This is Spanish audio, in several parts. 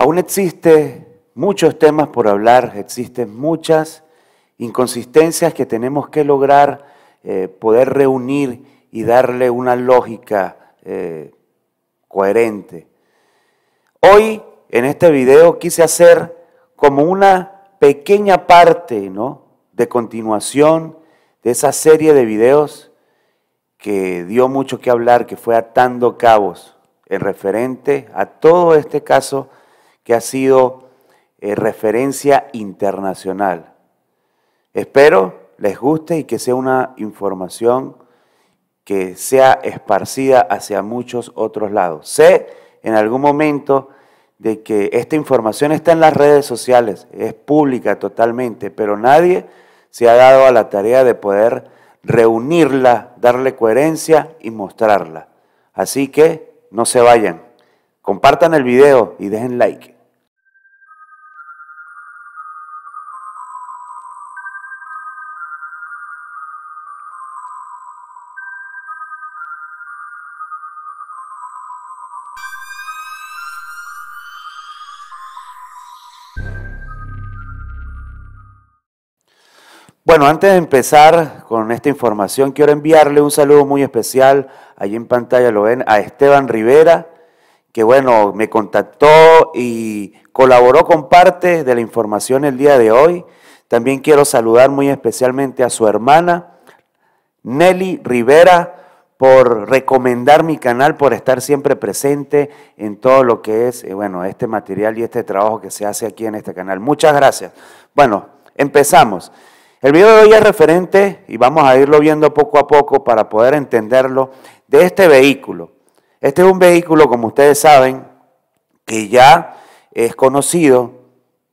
Aún existen muchos temas por hablar, existen muchas inconsistencias que tenemos que lograr eh, poder reunir y darle una lógica eh, coherente. Hoy, en este video, quise hacer como una pequeña parte, De continuación de esa serie de videos que dio mucho que hablar, que fue atando cabos en referente a todo este caso que ha sido eh, referencia internacional. Espero les guste y que sea una información que sea esparcida hacia muchos otros lados. Sé en algún momento de que esta información está en las redes sociales, es pública totalmente, pero nadie se ha dado a la tarea de poder reunirla, darle coherencia y mostrarla. Así que no se vayan, compartan el video y dejen like. Bueno, antes de empezar con esta información, quiero enviarle un saludo muy especial, allí en pantalla lo ven, a Esteban Rivera, que bueno, me contactó y colaboró con parte de la información el día de hoy. También quiero saludar muy especialmente a su hermana, Nelly Rivera, por recomendar mi canal, por estar siempre presente en todo lo que es, eh, bueno, este material y este trabajo que se hace aquí en este canal. Muchas gracias. Bueno, empezamos. El video de hoy es referente, y vamos a irlo viendo poco a poco para poder entenderlo, de este vehículo. Este es un vehículo, como ustedes saben, que ya es conocido,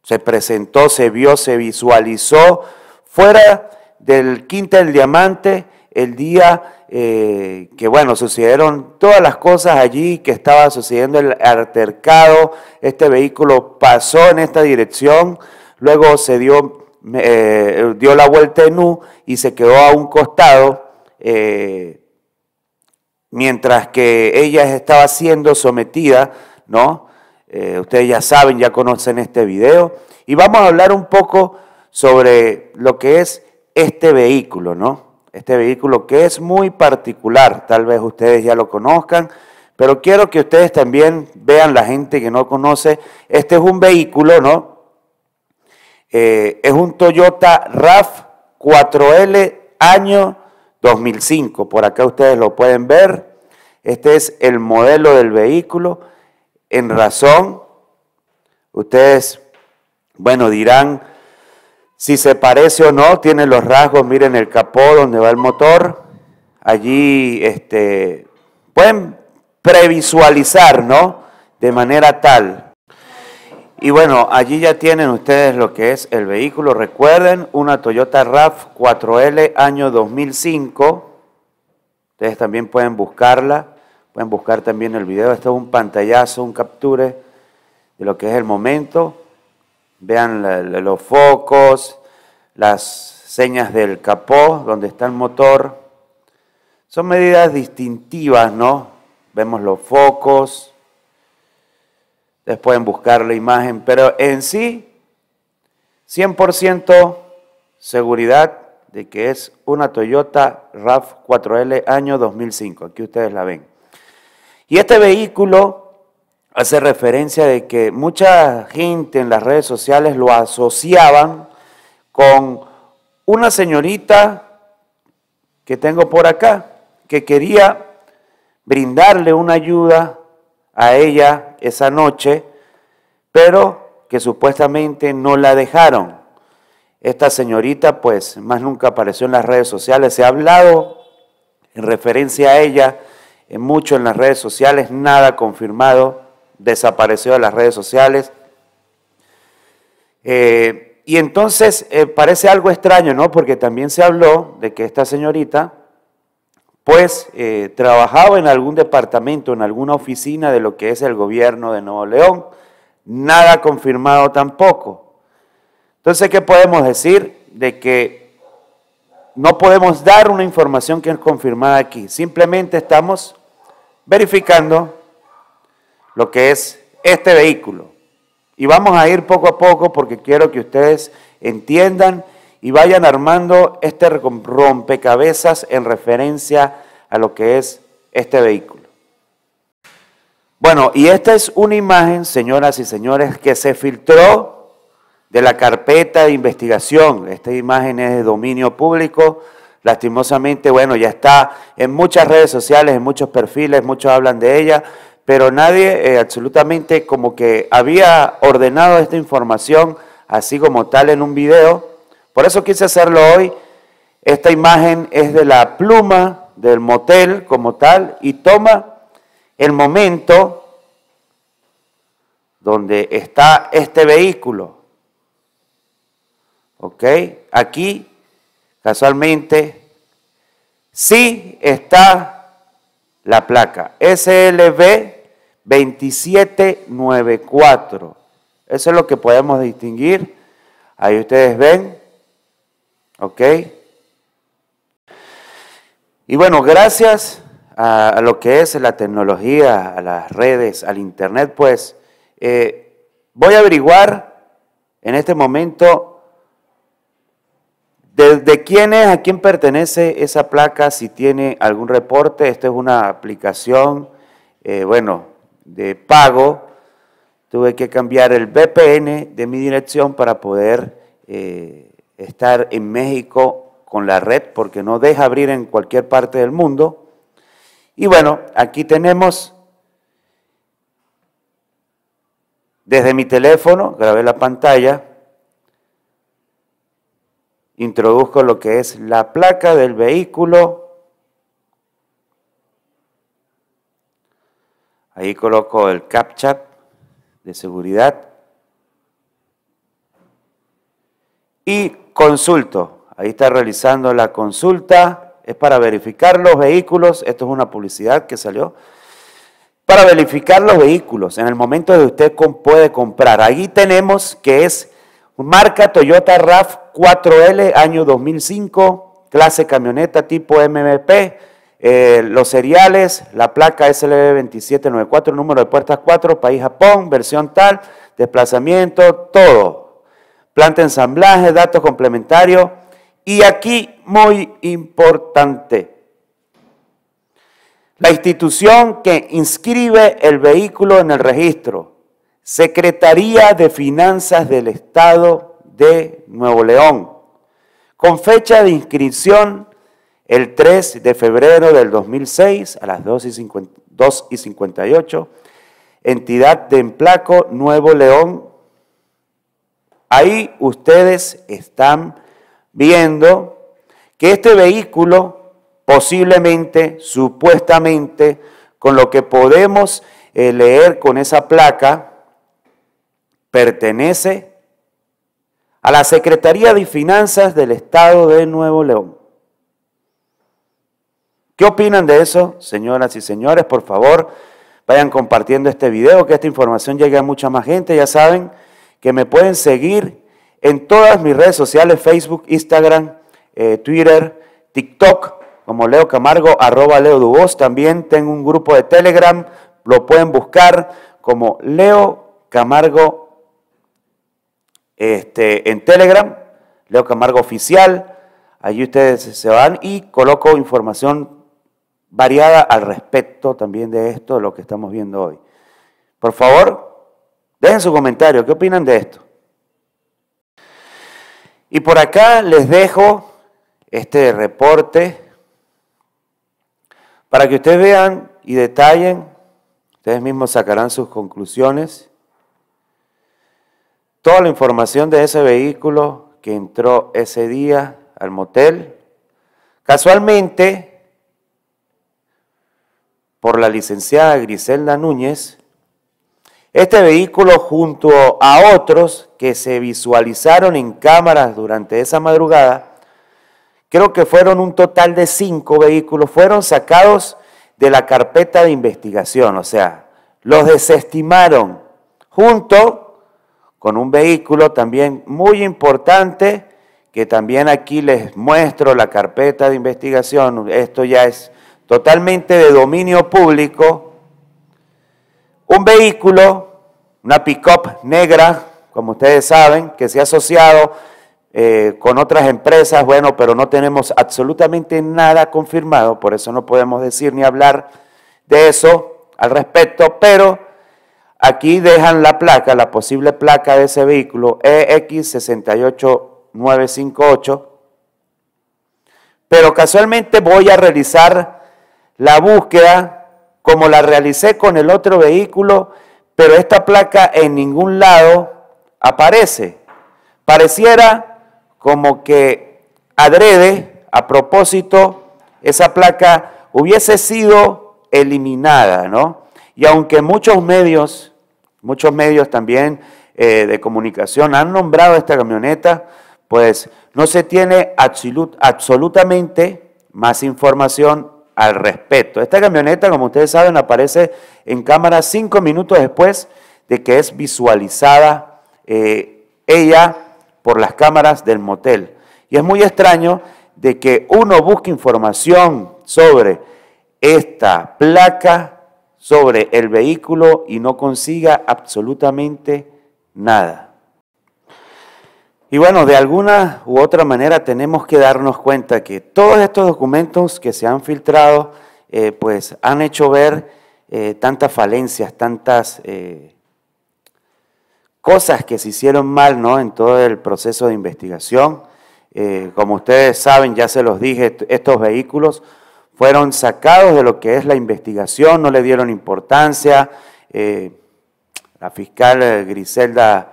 se presentó, se vio, se visualizó fuera del Quinta del Diamante el día eh, que, bueno, sucedieron todas las cosas allí, que estaba sucediendo el altercado, este vehículo pasó en esta dirección, luego se dio eh, dio la vuelta en U y se quedó a un costado, eh, mientras que ella estaba siendo sometida, ¿no? Eh, ustedes ya saben, ya conocen este video. Y vamos a hablar un poco sobre lo que es este vehículo, ¿no? Este vehículo que es muy particular, tal vez ustedes ya lo conozcan, pero quiero que ustedes también vean la gente que no conoce. Este es un vehículo, ¿no? Eh, es un Toyota RAF 4L año 2005. Por acá ustedes lo pueden ver. Este es el modelo del vehículo. En razón, ustedes, bueno, dirán si se parece o no. Tiene los rasgos, miren el capó donde va el motor. Allí, este, pueden previsualizar, ¿no? De manera tal y bueno, allí ya tienen ustedes lo que es el vehículo. Recuerden, una Toyota RAV 4L año 2005. Ustedes también pueden buscarla, pueden buscar también el video. Esto es un pantallazo, un capture de lo que es el momento. Vean los focos, las señas del capó, donde está el motor. Son medidas distintivas, ¿no? Vemos los focos, Ustedes pueden buscar la imagen, pero en sí, 100% seguridad de que es una Toyota RAV4L año 2005. Aquí ustedes la ven. Y este vehículo hace referencia de que mucha gente en las redes sociales lo asociaban con una señorita que tengo por acá, que quería brindarle una ayuda a ella esa noche, pero que supuestamente no la dejaron. Esta señorita pues más nunca apareció en las redes sociales. Se ha hablado en referencia a ella eh, mucho en las redes sociales, nada confirmado, desapareció de las redes sociales. Eh, y entonces eh, parece algo extraño, ¿no? Porque también se habló de que esta señorita pues eh, trabajaba en algún departamento, en alguna oficina de lo que es el gobierno de Nuevo León. Nada confirmado tampoco. Entonces, ¿qué podemos decir? De que no podemos dar una información que es confirmada aquí. Simplemente estamos verificando lo que es este vehículo. Y vamos a ir poco a poco porque quiero que ustedes entiendan y vayan armando este rompecabezas en referencia a lo que es este vehículo. Bueno, y esta es una imagen, señoras y señores, que se filtró de la carpeta de investigación. Esta imagen es de dominio público. Lastimosamente, bueno, ya está en muchas redes sociales, en muchos perfiles, muchos hablan de ella, pero nadie eh, absolutamente como que había ordenado esta información así como tal en un video por eso quise hacerlo hoy. Esta imagen es de la pluma del motel como tal y toma el momento donde está este vehículo. ¿Ok? Aquí, casualmente, sí está la placa SLB 2794. Eso es lo que podemos distinguir. Ahí ustedes ven ¿Ok? Y bueno, gracias a, lo que es la tecnología, a las redes, al Internet, pues eh, voy a averiguar en este momento de, quién es, a quién pertenece esa placa, si tiene algún reporte. Esto es una aplicación, eh, bueno, de pago. Tuve que cambiar el VPN de mi dirección para poder eh, estar en México con la red porque no deja abrir en cualquier parte del mundo. Y bueno, aquí tenemos desde mi teléfono, grabé la pantalla, introduzco lo que es la placa del vehículo. Ahí coloco el CAPTCHA de seguridad. y consulto. Ahí está realizando la consulta. Es para verificar los vehículos. Esto es una publicidad que salió. Para verificar los vehículos en el momento de usted puede comprar. Ahí tenemos que es marca Toyota RAV 4L año 2005, clase camioneta tipo MMP. Eh, los cereales, la placa SLB2794, número de puertas 4, país Japón, versión tal, desplazamiento, todo planta de ensamblaje, datos complementarios. Y aquí, muy importante, la institución que inscribe el vehículo en el registro, Secretaría de Finanzas del Estado de Nuevo León, con fecha de inscripción el 3 de febrero del 2006 a las 2 y, y 58, entidad de Emplaco, Nuevo León, Ahí ustedes están viendo que este vehículo posiblemente, supuestamente, con lo que podemos eh, leer con esa placa, pertenece a la Secretaría de Finanzas del Estado de Nuevo León. ¿Qué opinan de eso, señoras y señores? Por favor, vayan compartiendo este video, que esta información llegue a mucha más gente, ya saben que me pueden seguir en todas mis redes sociales, Facebook, Instagram, eh, Twitter, TikTok, como Leo Camargo, arroba Leo Dubós. También tengo un grupo de Telegram, lo pueden buscar como Leo Camargo este, en Telegram, Leo Camargo Oficial. Allí ustedes se van y coloco información variada al respecto también de esto, de lo que estamos viendo hoy. Por favor, Dejen su comentario, ¿qué opinan de esto? Y por acá les dejo este reporte para que ustedes vean y detallen, ustedes mismos sacarán sus conclusiones, toda la información de ese vehículo que entró ese día al motel. Casualmente, por la licenciada Griselda Núñez, este vehículo junto a otros que se visualizaron en cámaras durante esa madrugada, creo que fueron un total de cinco vehículos, fueron sacados de la carpeta de investigación, o sea, los desestimaron junto con un vehículo también muy importante, que también aquí les muestro la carpeta de investigación, esto ya es totalmente de dominio público, un vehículo, una pick-up negra, como ustedes saben, que se ha asociado eh, con otras empresas, bueno, pero no tenemos absolutamente nada confirmado, por eso no podemos decir ni hablar de eso al respecto, pero aquí dejan la placa, la posible placa de ese vehículo, EX68958, pero casualmente voy a realizar la búsqueda como la realicé con el otro vehículo, pero esta placa en ningún lado aparece. Pareciera como que adrede, a propósito, esa placa hubiese sido eliminada, ¿no? Y aunque muchos medios, muchos medios también eh, de comunicación han nombrado esta camioneta, pues no se tiene absolutamente más información al respeto. Esta camioneta, como ustedes saben, aparece en cámara cinco minutos después de que es visualizada eh, ella por las cámaras del motel. Y es muy extraño de que uno busque información sobre esta placa, sobre el vehículo y no consiga absolutamente nada. Y bueno, de alguna u otra manera tenemos que darnos cuenta que todos estos documentos que se han filtrado, eh, pues han hecho ver eh, tantas falencias, tantas eh, cosas que se hicieron mal ¿no? en todo el proceso de investigación. como ustedes saben, ya se los dije, estos vehículos fueron sacados de lo que es la investigación, no le dieron importancia. la fiscal Griselda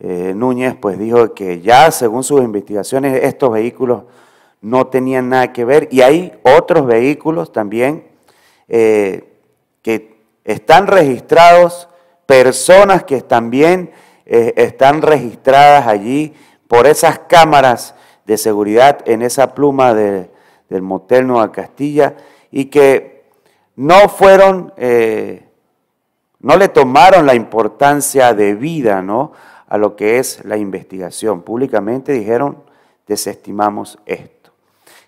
eh, Núñez, pues dijo que ya según sus investigaciones estos vehículos no tenían nada que ver y hay otros vehículos también eh, que están registrados, personas que también eh, están registradas allí por esas cámaras de seguridad en esa pluma del motel Nueva Castilla y que no fueron, no le tomaron la importancia de vida, ¿no? a lo que es la investigación. Públicamente dijeron, desestimamos esto.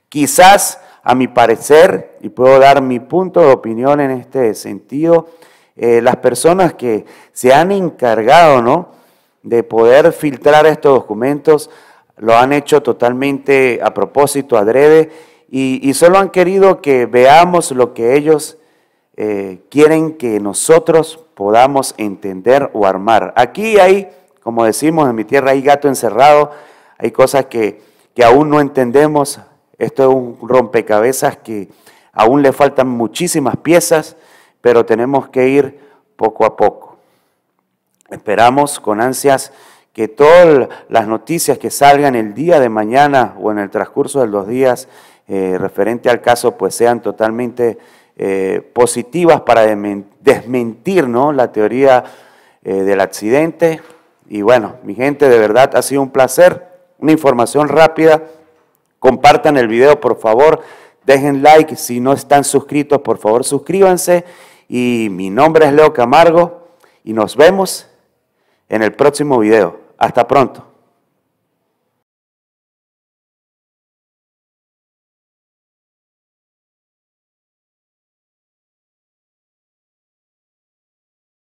Quizás, a mi parecer, y puedo dar mi punto de opinión en este sentido, eh, las personas que se han encargado ¿no? de poder filtrar estos documentos lo han hecho totalmente a propósito, adrede, y, solo han querido que veamos lo que ellos eh, quieren que nosotros podamos entender o armar. Aquí hay como decimos, en mi tierra hay gato encerrado, hay cosas que, aún no entendemos. Esto es un rompecabezas que aún le faltan muchísimas piezas, pero tenemos que ir poco a poco. Esperamos con ansias que todas las noticias que salgan el día de mañana o en el transcurso de los días eh, referente al caso pues sean totalmente eh, positivas para desmentir ¿no? la teoría eh, del accidente, y bueno, mi gente, de verdad ha sido un placer. Una información rápida. Compartan el video, por favor. Dejen like. Si no están suscritos, por favor, suscríbanse. Y mi nombre es Leo Camargo y nos vemos en el próximo video. Hasta pronto.